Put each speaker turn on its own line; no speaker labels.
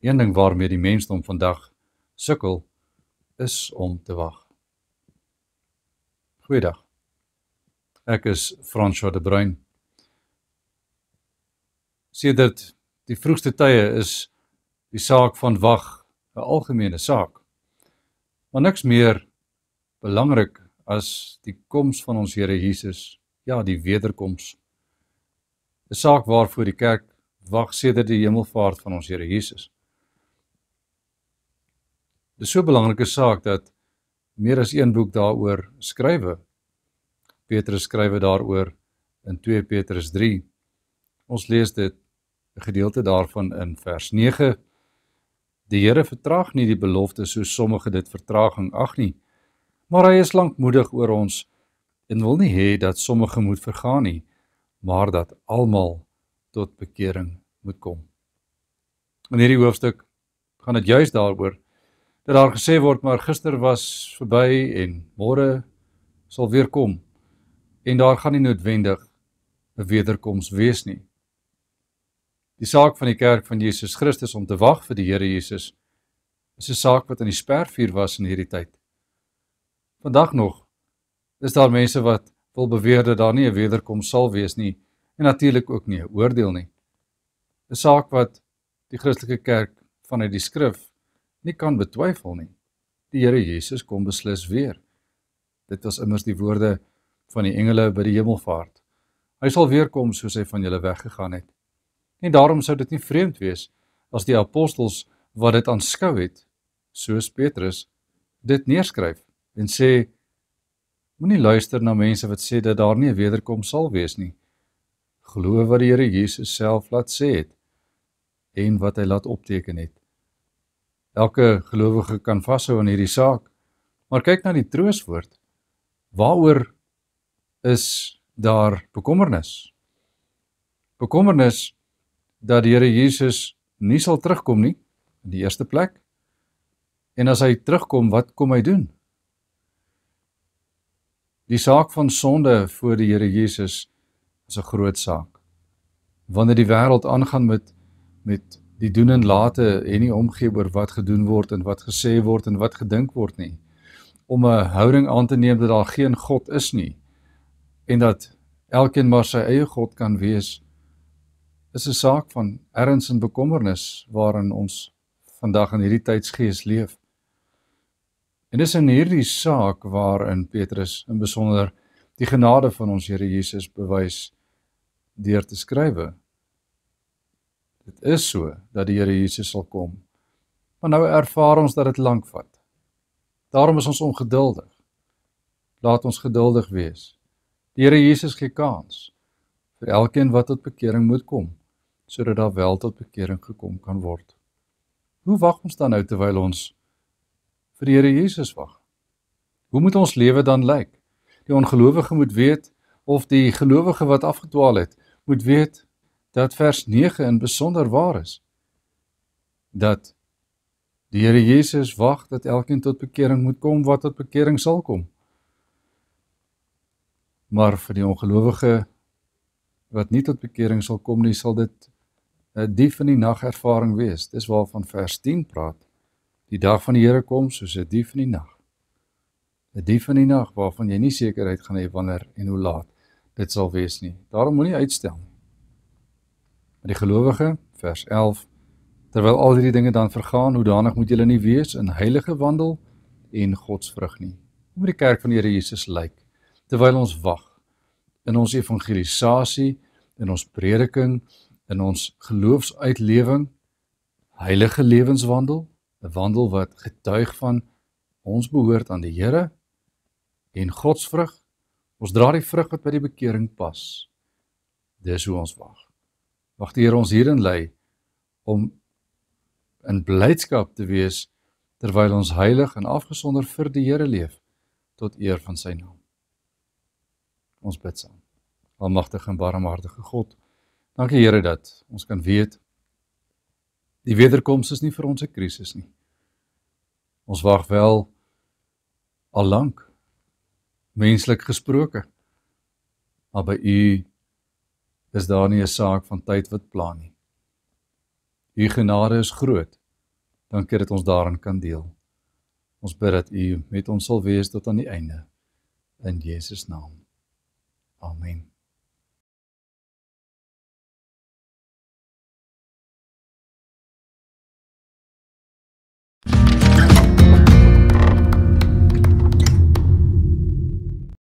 Een ding waarmee die mensdom vandag sukkel is om te wag. Goeiedag. Ek is François de Bruin. Sien dit die vroegste tye is die saak van wag 'n algemene saak. Maar niks meer belangrik as die koms van ons Here Jesus, ja, die wederkoms. 'n Saak waarvoor die kerk wag sedert die hemelvaart van ons Here Jesus. Dis so 'n belangrike saak dat meer as een boek daaroor skrywe. Petrus skrywe daaroor in 2 Petrus 3. Ons lees dit 'n gedeelte daarvan in vers 9. Die Here vertraag nie die belofte soos sommige dit vertraging ag nie, maar hy is lankmoedig oor ons en wil nie hê dat sommige moet vergaan nie, maar dat almal tot bekering moet kom. In hierdie hoofstuk gaan dit juis daaroor dat daar gesê word maar gister was verby en môre sal weer kom. En daar gaan nie noodwendig 'n wederkoms wees nie. Die saak van die kerk van Jesus Christus om te wag vir die Here Jesus is 'n saak wat in die spervuur was in hierdie tyd. Vandag nog is daar mense wat wil beweer dat daar nie 'n wederkoms sal wees nie en natuurlik ook nie 'n oordeel nie. 'n Saak wat die Christelike kerk vanuit die skrif nie kan betwyfel nie. Die Here Jesus kom beslis weer. Dit was immers die woorde van die engele by die hemelvaart. Hy sal weer kom soos hy van julle weggegaan het. En daarom sou dit nie vreemd wees as die apostels wat dit aanskou het, soos Petrus, dit neerskryf en sê moenie luister na mense wat sê dat daar nie 'n wederkoms sal wees nie. Glo wat die Here Jesus self laat sê het en wat hy laat opteken het. Elke gelowige kan vashou aan hierdie saak. Maar kyk na die trooswoord. Waaroor is daar bekommernis? Bekommernis dat die Here Jesus nie sal terugkom nie in die eerste plek. En as hy terugkom, wat kom hy doen? Die saak van sonde voor die Here Jesus is 'n groot saak. Wanneer die wêreld aangaan met met die doen en late en nie omgee oor wat gedoen word en wat gesê word en wat gedink word nie om 'n houding aan te neem dat daar geen god is nie en dat elkeen maar sy eie god kan wees is 'n saak van erns en bekommernis waarin ons vandag in hierdie tydsgees leef en dis in hierdie saak waarin Petrus in besonder die genade van ons Here Jesus bewys deur te skrywe Dit is so dat die Here Jesus sal kom. Maar nou ervaar ons dat dit lank vat. Daarom is ons ongeduldig. Laat ons geduldig wees. Die Here Jesus gee kans vir elkeen wat tot bekering moet kom, sodat daar wel tot bekering gekom kan word. Hoe wag ons dan nou terwyl ons vir die Here Jesus wag? Hoe moet ons lewe dan lyk? Die ongelowige moet weet of die gelowige wat afgetwaal het, moet weet dat vers 9 in besonder waar is. Dat die Here Jesus wag dat elkeen tot bekering moet kom wat tot bekering sal kom. Maar vir die ongelowige wat nie tot bekering sal kom nie, sal dit 'n dief in die nag ervaring wees. Dis waarvan vers 10 praat. Die dag van die Here kom soos 'n dief in die nag. 'n Dief in die nag waarvan jy nie sekerheid gaan hê wanneer en hoe laat dit sal wees nie. Daarom moenie uitstel nie. Maar die gelowige, vers 11, terwyl al hierdie dinge dan vergaan, hoe danig moet julle nie wees in heilige wandel en godsvrug nie. Hoe moet die kerk van die Here Jesus lyk terwyl ons wag in ons evangelisasie, in ons prediking, in ons geloofsuitlewing, heilige lewenswandel, 'n wandel wat getuig van ons behoort aan die Here en godsvrug. Ons dra die vrug wat by die bekering pas. Dis hoe ons wag mag die Here ons hierin lei om in blydskap te wees terwyl ons heilig en afgesonder vir die Here leef tot eer van sy naam. Ons bid saam. Almagtige en barmhartige God, dankie Here dat ons kan weet die wederkoms is nie vir ons 'n krisis nie. Ons wag wel al lank menslik gesproke maar by u is daar nie 'n saak van tyd wat plan nie. U genade is groot. Dankie dat ons daarin kan deel. Ons bid dat U met ons sal wees tot aan die einde in Jesus naam. Amen.